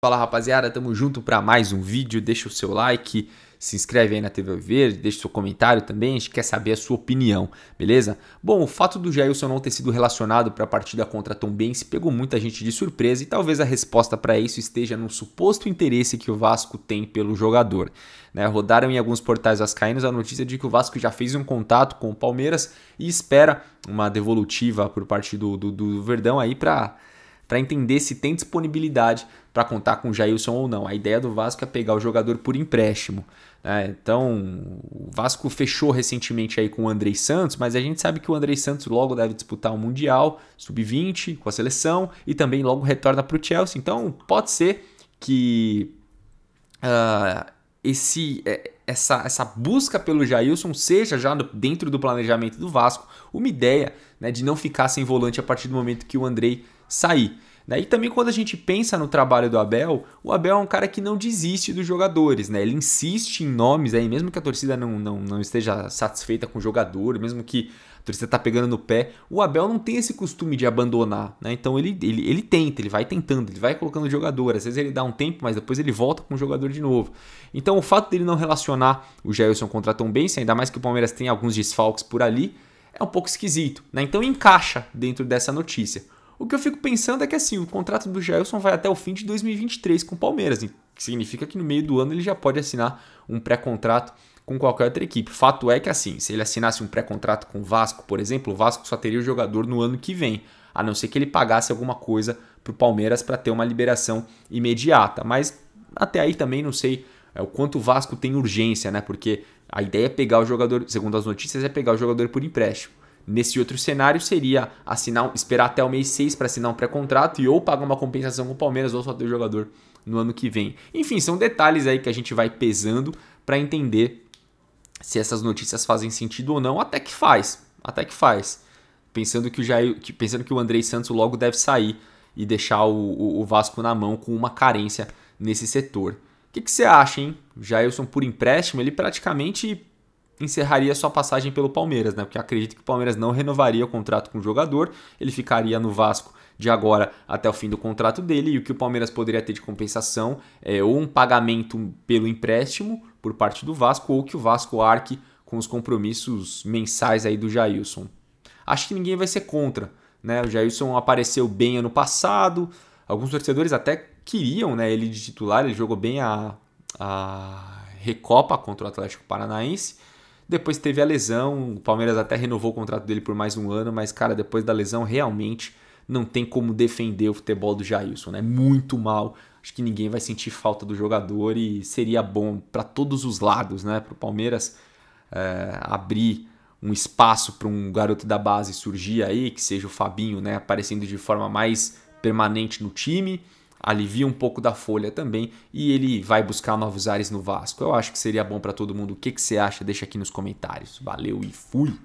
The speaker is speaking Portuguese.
Fala rapaziada, tamo junto para mais um vídeo. Deixa o seu like, se inscreve aí na TV Verde, deixa o seu comentário também. A gente quer saber a sua opinião, beleza? Bom, o fato do Jailson não ter sido relacionado para a partida contra se pegou muita gente de surpresa e talvez a resposta para isso esteja no suposto interesse que o Vasco tem pelo jogador. Né? Rodaram em alguns portais vascaínos a notícia de que o Vasco já fez um contato com o Palmeiras e espera uma devolutiva por parte do, do, do Verdão aí para para entender se tem disponibilidade para contar com o Jailson ou não. A ideia do Vasco é pegar o jogador por empréstimo. Né? Então, o Vasco fechou recentemente aí com o Andrei Santos, mas a gente sabe que o Andrei Santos logo deve disputar o Mundial, sub-20, com a seleção, e também logo retorna para o Chelsea. Então, pode ser que uh, esse. É, essa, essa busca pelo Jailson seja já dentro do planejamento do Vasco uma ideia né, de não ficar sem volante a partir do momento que o Andrei sair. Né? E também quando a gente pensa no trabalho do Abel, o Abel é um cara que não desiste dos jogadores, né? Ele insiste em nomes aí, né? mesmo que a torcida não, não, não esteja satisfeita com o jogador, mesmo que a torcida tá pegando no pé, o Abel não tem esse costume de abandonar, né? Então ele, ele, ele tenta, ele vai tentando, ele vai colocando o jogador, às vezes ele dá um tempo, mas depois ele volta com o jogador de novo. Então o fato dele não relacionar o Gelson contra Tom Benz, ainda mais que o Palmeiras tem alguns desfalques por ali, é um pouco esquisito, né? Então encaixa dentro dessa notícia. O que eu fico pensando é que assim, o contrato do Jailson vai até o fim de 2023 com o Palmeiras, que significa que no meio do ano ele já pode assinar um pré-contrato com qualquer outra equipe. Fato é que assim, se ele assinasse um pré-contrato com o Vasco, por exemplo, o Vasco só teria o jogador no ano que vem, a não ser que ele pagasse alguma coisa para o Palmeiras para ter uma liberação imediata. Mas até aí também não sei é, o quanto o Vasco tem urgência, né? Porque a ideia é pegar o jogador, segundo as notícias, é pegar o jogador por empréstimo. Nesse outro cenário seria assinar, esperar até o mês 6 para assinar um pré-contrato e ou pagar uma compensação com o Palmeiras ou só ter o jogador no ano que vem. Enfim, são detalhes aí que a gente vai pesando para entender se essas notícias fazem sentido ou não, até que faz, até que faz. Pensando que o Jair, que, pensando que o Andrei Santos logo deve sair e deixar o, o, o Vasco na mão com uma carência nesse setor. O que, que você acha, hein? O Jailson por empréstimo, ele praticamente encerraria sua passagem pelo Palmeiras, né? Porque acredito que o Palmeiras não renovaria o contrato com o jogador, ele ficaria no Vasco de agora até o fim do contrato dele e o que o Palmeiras poderia ter de compensação é ou um pagamento pelo empréstimo por parte do Vasco ou que o Vasco arque com os compromissos mensais aí do Jailson. Acho que ninguém vai ser contra, né? O Jailson apareceu bem ano passado, alguns torcedores até queriam, né, ele de titular, ele jogou bem a, a Recopa contra o Atlético Paranaense depois teve a lesão, o Palmeiras até renovou o contrato dele por mais um ano, mas, cara, depois da lesão, realmente não tem como defender o futebol do Jailson, né? Muito mal. Acho que ninguém vai sentir falta do jogador e seria bom para todos os lados, né? Para o Palmeiras é, abrir um espaço para um garoto da base surgir aí, que seja o Fabinho, né? Aparecendo de forma mais permanente no time alivia um pouco da folha também e ele vai buscar novos ares no Vasco. Eu acho que seria bom para todo mundo. O que, que você acha? Deixa aqui nos comentários. Valeu e fui!